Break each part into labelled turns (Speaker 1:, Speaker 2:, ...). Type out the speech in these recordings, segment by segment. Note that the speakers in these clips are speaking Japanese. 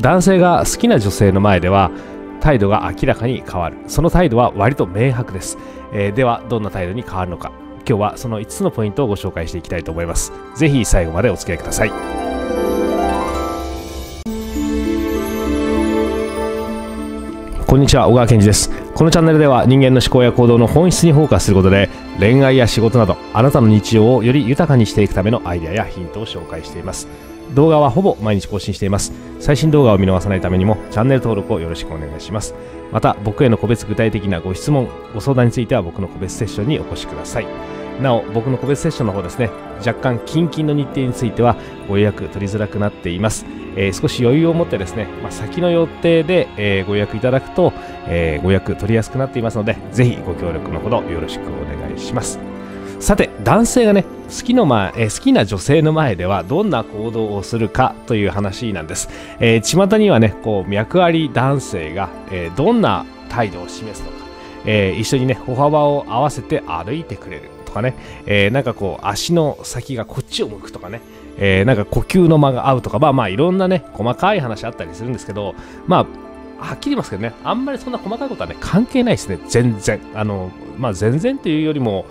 Speaker 1: 男性が好きな女性の前では態度が明らかに変わるその態度は割と明白です、えー、ではどんな態度に変わるのか今日はその5つのポイントをご紹介していきたいと思いますぜひ最後までお付き合いくださいこんにちは小川健二ですこのチャンネルでは人間の思考や行動の本質にフォーカスすることで恋愛や仕事などあなたの日常をより豊かにしていくためのアイデアやヒントを紹介しています動画はほぼ毎日更新しています最新動画を見逃さないためにもチャンネル登録をよろしくお願いしますまた僕への個別具体的なご質問ご相談については僕の個別セッションにお越しくださいなお僕の個別セッションの方ですね若干近々の日程についてはご予約取りづらくなっています、えー、少し余裕を持ってですね、まあ、先の予定で、えー、ご予約いただくと、えー、ご予約取りやすくなっていますのでぜひご協力のほどよろしくお願いしますさて男性がね好きの前、え好きな女性の前ではどんな行動をするかという話なんです、えー、巷にはねこう脈あり男性が、えー、どんな態度を示すのか、えー、一緒にね歩幅を合わせて歩いてくれるとかね、えなんかこう足の先がこっちを向くとかねえなんか呼吸の間が合うとか、まあまあいろんなね、細かい話あったりするんですけど、まあはっきり言いますけどね、あんまりそんな細かいことはね、関係ないですね、全然。あの、まあ、全然っていうよりも、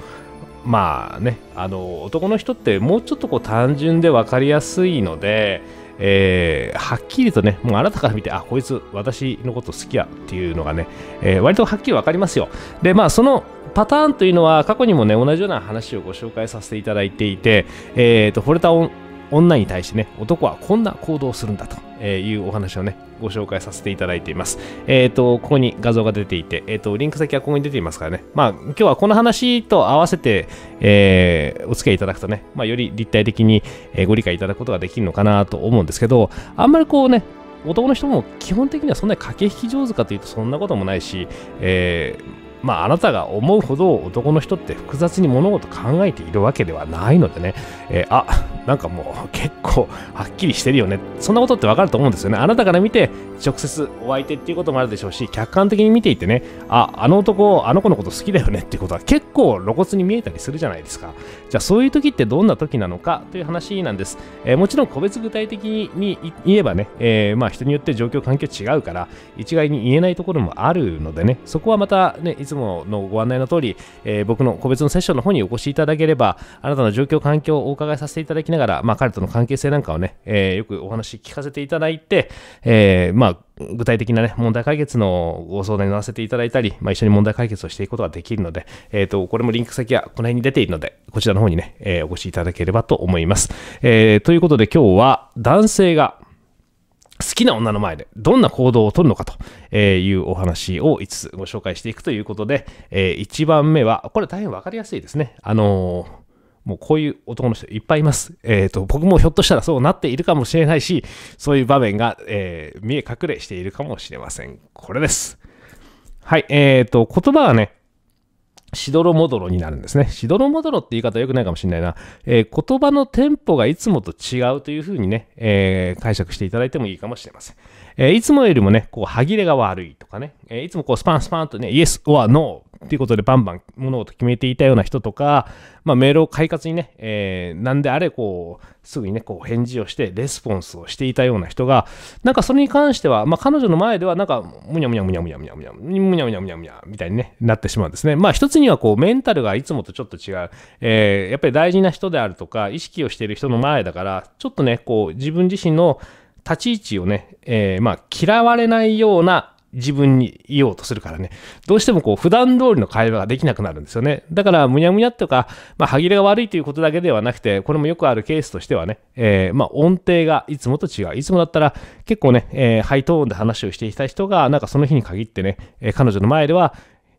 Speaker 1: まあね、あの、男の人ってもうちょっとこう単純で分かりやすいので、えー、はっきりとね、もうあなたから見て、あ、こいつ私のこと好きやっていうのがね、えー、割とはっきり分かりますよ。で、まあそのパターンというのは過去にもね、同じような話をご紹介させていただいていて、えっ、ー、と、フォルタオン女に対してね、男はこんな行動をするんだというお話をね、ご紹介させていただいています。えっ、ー、と、ここに画像が出ていて、えっ、ー、と、リンク先はここに出ていますからね、まあ、今日はこの話と合わせて、えー、お付き合いいただくとね、まあ、より立体的にご理解いただくことができるのかなと思うんですけど、あんまりこうね、男の人も基本的にはそんなに駆け引き上手かというとそんなこともないし、えー、まあ、あなたが思うほど男の人って複雑に物事考えているわけではないのでね、えー、あなんかもう結構はっきりしてるよね。そんなことってわかると思うんですよね。あなたから見て、直接お相手っていうこともあるでしょうし、客観的に見ていてね、あ、あの男、あの子のこと好きだよねっていうことは結構露骨に見えたりするじゃないですか。じゃあそういう時ってどんな時なのかという話なんです。えー、もちろん個別具体的に言えばね、えー、まあ人によって状況環境違うから、一概に言えないところもあるのでね、そこはまたね、いつものご案内の通り、えー、僕の個別のセッションの方にお越しいただければ、あなたの状況環境をお伺いさせていただきながら、まあ、彼との関係性なんかをね、えー、よくお話聞かせていただいて、えー、まあ、具体的なね、問題解決のご相談に乗らせていただいたり、まあ、一緒に問題解決をしていくことができるので、えっ、ー、と、これもリンク先はこの辺に出ているので、こちらの方にね、えー、お越しいただければと思います。えー、ということで今日は男性が好きな女の前でどんな行動をとるのかというお話を5つご紹介していくということで、え1番目は、これ大変わかりやすいですね。あのーもうこういう男の人いっぱいいます。えっ、ー、と、僕もひょっとしたらそうなっているかもしれないし、そういう場面が、えー、見え隠れしているかもしれません。これです。はい、えっ、ー、と、言葉はね、しどろもどろになるんですね。しどろもどろって言い方良くないかもしれないな。えー、言葉のテンポがいつもと違うというふうにね、えー、解釈していただいてもいいかもしれません。えー、いつもよりもね、こう、歯切れが悪いとかね、えいつもこう、スパンスパンとね、イエス or no っていうことでバンバン物事決めていたような人とか、まあ、メールを快活にね、えー、なんであれこう、すぐにね、こう返事をして、レスポンスをしていたような人が、なんかそれに関しては、まあ、彼女の前では、なんか、むにゃむにゃむにゃむにゃむにゃむにゃむにゃむにゃむにゃむにゃみたいに、ね、なってしまうんですね。まあ、一つにはこう、メンタルがいつもとちょっと違う。えー、やっぱり大事な人であるとか、意識をしている人の前だから、ちょっとね、こう、自分自身の立ち位置をね、えー、まあ、嫌われないような自分に言おうとするからね、どうしてもこう普段通りの会話ができなくなるんですよね。だから、むにゃむにゃとか、まあ、歯切れが悪いということだけではなくて、これもよくあるケースとしてはね、えー、まあ、音程がいつもと違う。いつもだったら結構ね、えー、ハイトーンで話をしていた人が、なんかその日に限ってね、えー、彼女の前では、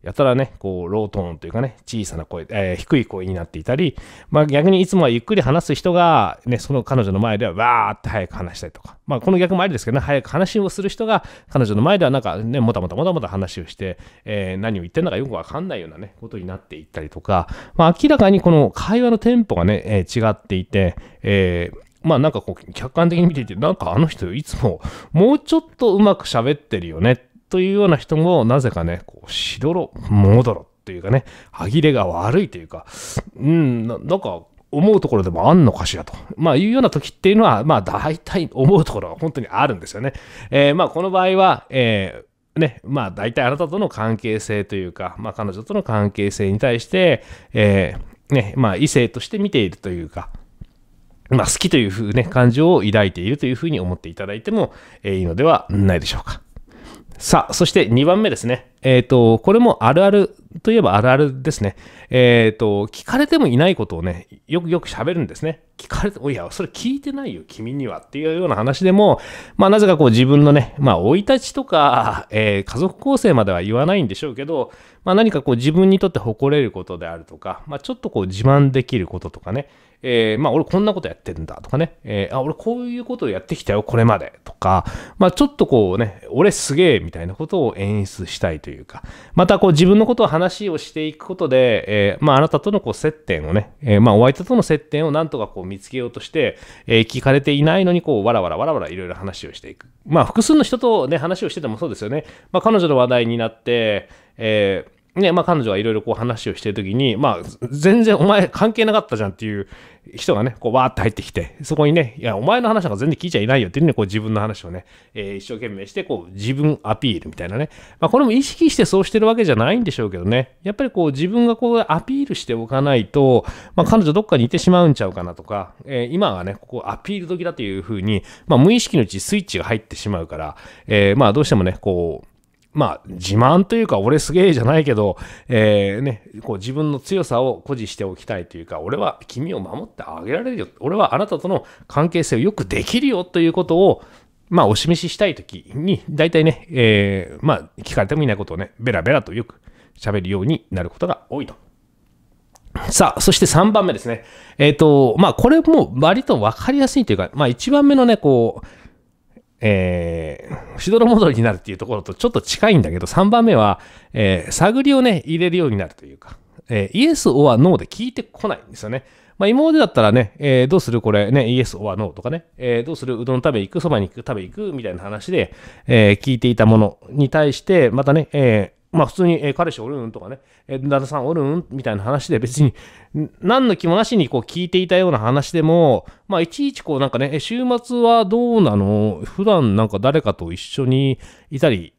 Speaker 1: やたらね、こう、ロートーンというかね、小さな声、えー、低い声になっていたり、まあ逆にいつもはゆっくり話す人が、ね、その彼女の前ではわーって早く話したりとか、まあこの逆もありですけどね、早く話をする人が、彼女の前ではなんかね、もたもたもたもた話をして、えー、何を言ってんだかよくわかんないようなね、ことになっていったりとか、まあ明らかにこの会話のテンポがね、えー、違っていて、えー、まあなんかこう客観的に見ていて、なんかあの人いつももうちょっとうまく喋ってるよねというような人も、なぜかね、こう、しどろ、もどろというかね、歯切れが悪いというか、うん、なんか、思うところでもあんのかしらと、まあ、いうような時っていうのは、まあ、大体思うところが本当にあるんですよね。えー、まあ、この場合は、えーね、まあ大体あなたとの関係性というか、まあ彼女との関係性に対して、えー、ね、まあ異性として見ているというか、まあ好きというふうね、感情を抱いているというふうに思っていただいても、えいいのではないでしょうか。さあ、そして2番目ですね。えっ、ー、と、これもあるあるといえばあるあるですね。えっ、ー、と、聞かれてもいないことをね、よくよく喋るんですね。聞かれて、いや、それ聞いてないよ、君にはっていうような話でも、まあ、なぜかこう自分のね、まあ、生い立ちとか、えー、家族構成までは言わないんでしょうけど、まあ、何かこう自分にとって誇れることであるとか、まあ、ちょっとこう自慢できることとかね、えー、まあ、俺こんなことやってんだとかね、えー、あ、俺こういうことをやってきたよ、これまでとか、まあ、ちょっとこうね、俺すげえみたいなことを演出したいというか、またこう自分のことを話をしていくことで、えー、まあ、あなたとのこう接点をね、えー、まあ、お相手との接点をなんとかこうを見つけようとして、えー、聞かれていないのに、こう、わらわらわらわらいろいろ話をしていく。まあ、複数の人とね、話をしててもそうですよね。まあ、彼女の話題になって、えーね、まあ彼女はいろいろこう話をしてるときに、まあ全然お前関係なかったじゃんっていう人がね、こうわーって入ってきて、そこにね、いや、お前の話なんか全然聞いちゃいないよっていうね、こう自分の話をね、えー、一生懸命して、こう自分アピールみたいなね。まあこれも意識してそうしてるわけじゃないんでしょうけどね、やっぱりこう自分がこうアピールしておかないと、まあ彼女どっかにいてしまうんちゃうかなとか、えー、今はね、ここアピール時だというふうに、まあ無意識のうちスイッチが入ってしまうから、えー、まあどうしてもね、こう、まあ、自慢というか、俺すげえじゃないけど、えー、ね、こう自分の強さを誇示しておきたいというか、俺は君を守ってあげられるよ。俺はあなたとの関係性をよくできるよということを、まあ、お示ししたいときに、大体ね、えー、まあ、聞かれてもいないことをね、ベラベラとよく喋るようになることが多いと。さあ、そして3番目ですね。えっ、ー、と、まあ、これも割と分かりやすいというか、まあ、1番目のね、こう、えー、しどろ戻りになるっていうところとちょっと近いんだけど、3番目は、えー、探りをね、入れるようになるというか、えー、イエス・オア・ノーで聞いてこないんですよね。まあ、今までだったらね、えー、どうするこれ、ね、イエス・オア・ノーとかね、えー、どうするうどん食べ行くそばに行く食べ行くみたいな話で、えー、聞いていたものに対して、またね、えまあ普通に、えー、彼氏おるんとかね、えー、旦那さんおるんみたいな話で別に、何の気もなしにこう聞いていたような話でも、まあいちいちこうなんかね、週末はどうなの普段なんか誰かと一緒にいたり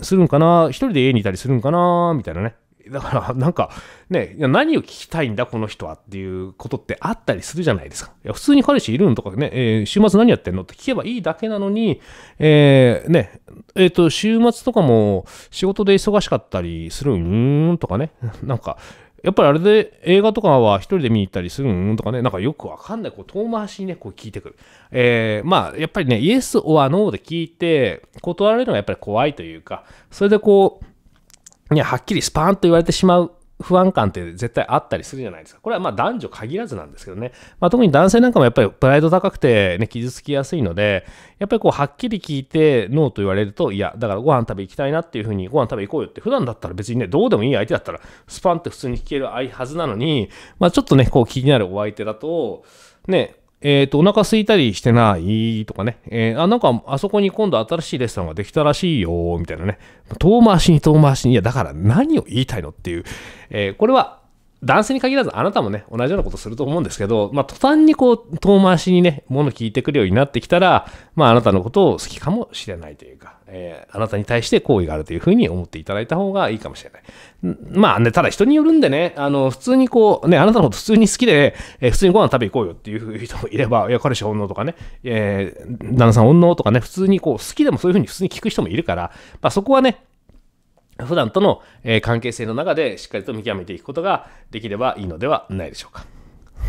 Speaker 1: するんかな一人で家にいたりするんかなみたいなね。だからなんかね、何を聞きたいんだこの人はっていうことってあったりするじゃないですか。いや普通に彼氏いるのとかね、えー、週末何やってんのって聞けばいいだけなのに、えー、ね、えっ、ー、と、週末とかも仕事で忙しかったりするんとかね、なんか、やっぱりあれで映画とかは一人で見に行ったりするんとかね、なんかよくわかんない、こう遠回しにね、こう聞いてくる。えー、まあ、やっぱりね、イエス・オア・ノーで聞いて、断られるのがやっぱり怖いというか、それでこう、にははっきりスパーンと言われてしまう不安感って絶対あったりするじゃないですか。これはまあ男女限らずなんですけどね。まあ、特に男性なんかもやっぱりプライド高くてね、傷つきやすいので、やっぱりこうはっきり聞いてノーと言われると、いや、だからご飯食べ行きたいなっていうふうにご飯食べ行こうよって、普段だったら別にね、どうでもいい相手だったらスパンって普通に聞けるはずなのに、まあちょっとね、こう気になるお相手だと、ね、えっ、ー、と、お腹空いたりしてないとかね、えー、あ、なんか、あそこに今度新しいレストランができたらしいよ、みたいなね。遠回しに遠回しに、いや、だから何を言いたいのっていう、えー、これは男性に限らずあなたもね、同じようなことすると思うんですけど、まあ、途端にこう、遠回しにね、物聞いてくるようになってきたら、まあ、あなたのことを好きかもしれないというか、えー、あなたに対して好意があるというふうに思っていただいた方がいいかもしれない。まあね、ただ人によるんでね、あの、普通にこう、ね、あなたのこと普通に好きで、えー、普通にご飯食べ行こうよっていう人もいれば、いや、彼氏女とかね、えー、旦那さん女とかね、普通にこう、好きでもそういうふうに普通に聞く人もいるから、まあ、そこはね、普段との関係性の中でしっかりと見極めていくことができればいいのではないでしょうか。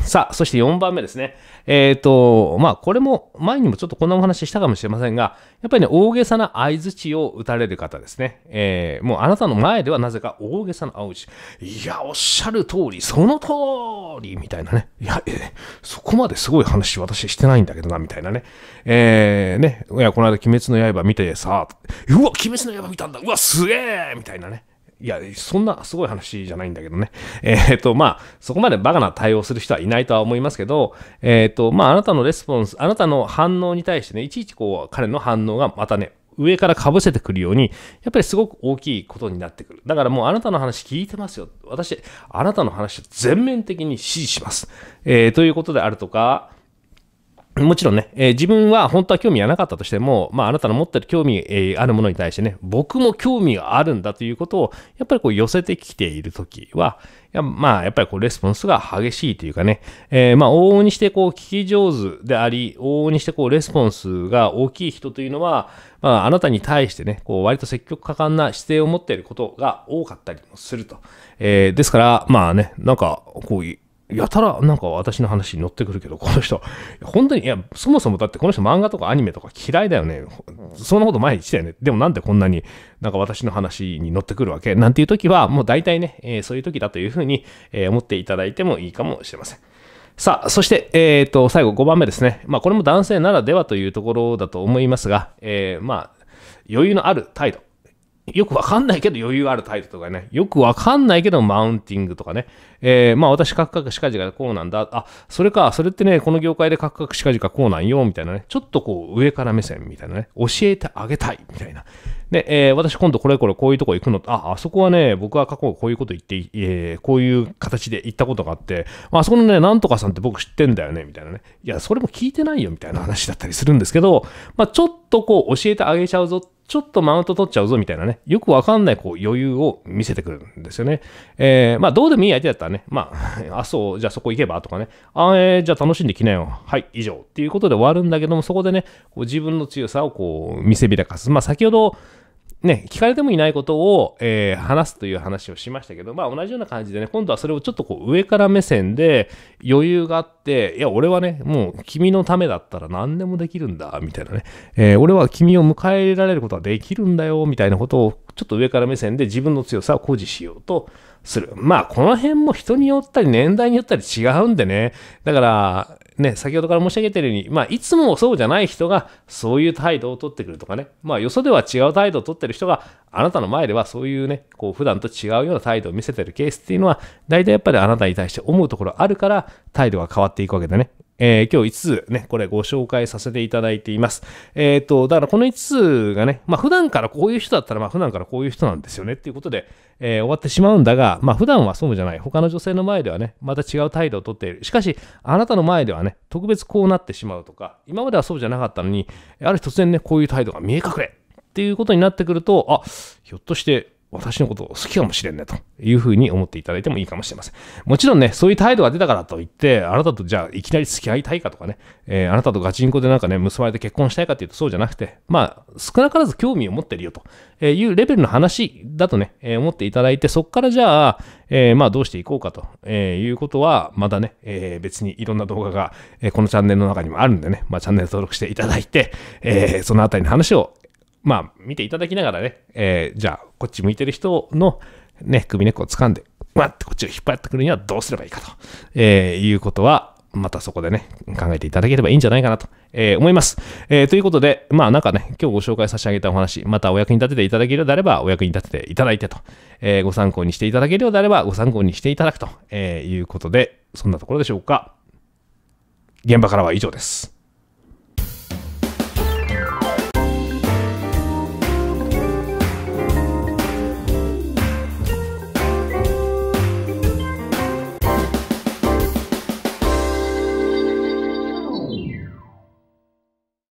Speaker 1: さあ、そして4番目ですね。えっ、ー、と、まあ、これも前にもちょっとこんなお話したかもしれませんが、やっぱりね、大げさな相図値を打たれる方ですね。えー、もうあなたの前ではなぜか大げさな合図値。いや、おっしゃる通り、その通りみたいなね。いや、えー、そこまですごい話私してないんだけどな、みたいなね。えー、ね、いや、この間、鬼滅の刃見てさ、うわ、鬼滅の刃見たんだ、うわ、すげえみたいなね。いや、そんなすごい話じゃないんだけどね。えー、っ、と、まあ、そこまでバカな対応する人はいないとは思いますけど、えー、っ、と、まあ、あなたのレスポンス、あなたの反応に対してね、いちいちこう、彼の反応がまたね、上からかぶせてくるように、やっぱりすごく大きいことになってくる。だからもうあなたの話聞いてますよ。私、あなたの話を全面的に支持します。えー、ということであるとか、もちろんね、えー、自分は本当は興味がなかったとしても、まあ、あなたの持ってる興味、えー、あるものに対してね、僕も興味があるんだということを、やっぱりこう寄せてきているときは、まあ、やっぱりこうレスポンスが激しいというかね、えー、まあ、往々にしてこう聞き上手であり、往々にしてこうレスポンスが大きい人というのは、まあ、あなたに対してね、こう割と積極果敢な姿勢を持っていることが多かったりもすると。えー、ですから、まあね、なんか、こう、やたらなんか私の話に乗ってくるけど、この人、本当に、いや、そもそもだってこの人漫画とかアニメとか嫌いだよね。そんなこと前に言ってたよね。でもなんでこんなになんか私の話に乗ってくるわけなんていう時は、もう大体ね、えー、そういう時だというふうに、えー、思っていただいてもいいかもしれません。さあ、そして、えっ、ー、と、最後5番目ですね。まあ、これも男性ならではというところだと思いますが、えまあ、余裕のある態度。よくわかんないけど余裕あるタイプとかね、よくわかんないけどマウンティングとかね、えー、まあ私、カクカクしかじがこうなんだ、あ、それか、それってね、この業界でカクカクしかじがこうなんよ、みたいなね、ちょっとこう上から目線みたいなね、教えてあげたい、みたいな。で、えー、私今度これこれこういうとこ行くの、あ、あそこはね、僕は過去こういうこと言って、えー、こういう形で行ったことがあって、まあそこのね、なんとかさんって僕知ってんだよね、みたいなね。いや、それも聞いてないよ、みたいな話だったりするんですけど、まあちょっとこう教えてあげちゃうぞってちょっとマウント取っちゃうぞみたいなね、よくわかんないこう余裕を見せてくるんですよね。えー、まあどうでもいい相手だったらね、まあ、あ、そう、じゃあそこ行けばとかね、あ、えー、じゃあ楽しんできなよ。はい、以上。っていうことで終わるんだけども、そこでね、こう自分の強さをこう見せびらかす。まあ先ほど、ね、聞かれてもいないことを、えー、話すという話をしましたけど、まあ同じような感じでね、今度はそれをちょっとこう上から目線で余裕があって、いや、俺はね、もう君のためだったら何でもできるんだ、みたいなね、えー、俺は君を迎え入れられることはできるんだよ、みたいなことをちょっと上から目線で自分の強さを誇示しようとする。まあ、この辺も人によったり、年代によったり違うんでね。だから、ね、先ほどから申し上げているように、まあ、いつもそうじゃない人がそういう態度をとってくるとかね、まあ、よそでは違う態度をとってる人があなたの前ではそういうね、こう普段と違うような態度を見せてるケースっていうのは、大体やっぱりあなたに対して思うところあるから態度が変わっていくわけでね、えー、今日5つね、これご紹介させていただいています。えっ、ー、と、だからこの5つがね、まあ普段からこういう人だったら、まあ普段からこういう人なんですよねっていうことで、えー、終わってしまうんだが、まあ普段はそうじゃない。他の女性の前ではね、また違う態度をとっている。しかし、あなたの前ではね、特別こうなってしまうとか、今まではそうじゃなかったのに、ある日突然ね、こういう態度が見え隠れっていうことになってくると、あ、ひょっとして私のこと好きかもしれんねというふうに思っていただいてもいいかもしれません。もちろんね、そういう態度が出たからといって、あなたとじゃあいきなり付き合いたいかとかね、えー、あなたとガチンコでなんかね、結ばれて結婚したいかっていうとそうじゃなくて、まあ、少なからず興味を持ってるよというレベルの話だとね、えー、思っていただいて、そこからじゃあ、えー、まあどうしていこうかと、えいうことは、まだね、え別にいろんな動画が、えこのチャンネルの中にもあるんでね、まあチャンネル登録していただいて、えそのあたりの話をまあ、見ていただきながらね、えー、じゃあ、こっち向いてる人の、ね、首根っこを掴んで、わってこっちを引っ張ってくるにはどうすればいいかと、えー、いうことは、またそこでね、考えていただければいいんじゃないかなと、えー、思います。えー、ということで、まあなんかね、今日ご紹介させてあげたお話、またお役に立てていただけるようであれば、お役に立てていただいてと、えー、ご参考にしていただけるようであれば、ご参考にしていただくと、えいうことで、そんなところでしょうか。現場からは以上です。